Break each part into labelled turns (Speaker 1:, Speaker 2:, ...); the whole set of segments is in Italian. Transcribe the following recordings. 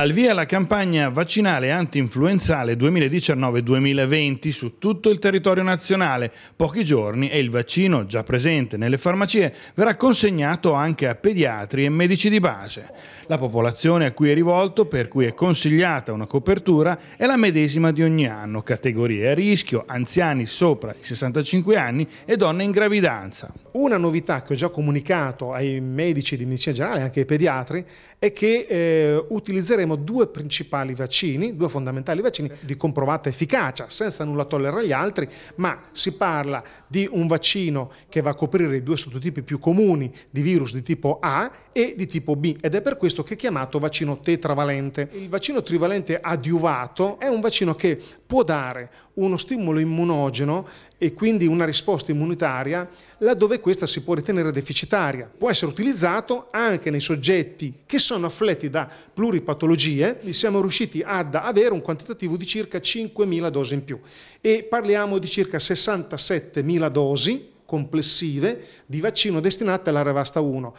Speaker 1: Al via la campagna vaccinale anti-influenzale 2019-2020 su tutto il territorio nazionale. Pochi giorni e il vaccino già presente nelle farmacie verrà consegnato anche a pediatri e medici di base. La popolazione a cui è rivolto, per cui è consigliata una copertura, è la medesima di ogni anno, categorie a rischio, anziani sopra i 65 anni e donne in gravidanza.
Speaker 2: Una novità che ho già comunicato ai medici di medicina generale e anche ai pediatri è che eh, utilizzeremo avremo due principali vaccini, due fondamentali vaccini di comprovata efficacia, senza nulla tollere agli altri, ma si parla di un vaccino che va a coprire i due sottotipi più comuni di virus di tipo A e di tipo B ed è per questo che è chiamato vaccino tetravalente. Il vaccino trivalente adiuvato è un vaccino che può dare uno stimolo immunogeno e quindi una risposta immunitaria laddove questa si può ritenere deficitaria. Può essere utilizzato anche nei soggetti che sono affletti da pluripatologie patologie, siamo riusciti ad avere un quantitativo di circa 5.000 dosi in più e parliamo di circa 67.000 dosi complessive di vaccino destinate all'Arevasta 1.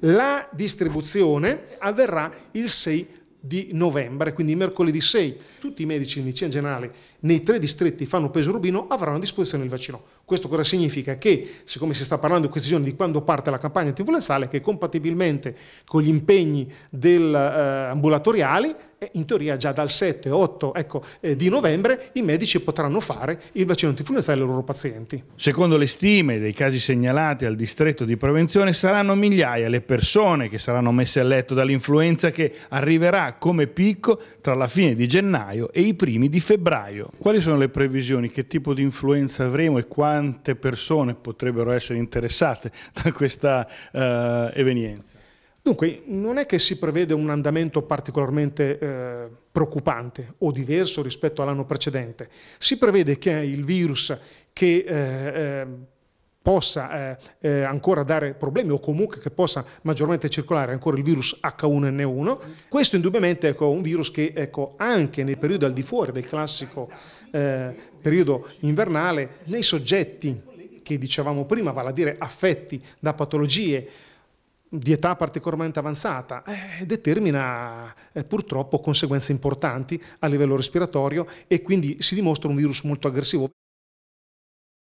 Speaker 2: La distribuzione avverrà il 6 marzo di novembre, quindi mercoledì 6, tutti i medici in licea generale nei tre distretti fanno peso rubino avranno a disposizione il vaccino. Questo cosa significa? Che siccome si sta parlando in questi giorni di quando parte la campagna antinfluenzale, che compatibilmente con gli impegni del, eh, ambulatoriali in teoria già dal 7, 8 ecco, eh, di novembre i medici potranno fare il vaccino antinfluenza ai loro pazienti.
Speaker 1: Secondo le stime dei casi segnalati al distretto di prevenzione saranno migliaia le persone che saranno messe a letto dall'influenza che arriverà come picco tra la fine di gennaio e i primi di febbraio. Quali sono le previsioni? Che tipo di influenza avremo e quante persone potrebbero essere interessate da questa eh, evenienza? Dunque, non è che si prevede un
Speaker 2: andamento particolarmente eh, preoccupante o diverso rispetto all'anno precedente. Si prevede che il virus che eh, eh possa eh, eh, ancora dare problemi o comunque che possa maggiormente circolare ancora il virus H1N1. Questo indubbiamente ecco, è ecco, un virus che ecco, anche nei periodi al di fuori del classico eh, periodo invernale, nei soggetti che dicevamo prima, vale a dire affetti da patologie di età particolarmente avanzata eh, determina eh, purtroppo conseguenze importanti a livello respiratorio e quindi si dimostra un virus molto aggressivo.